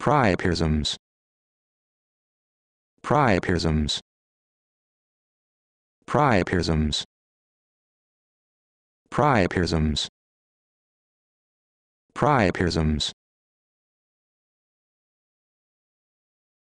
Priapisms. Priapisms. Priapisms. Priapisms. Priapisms.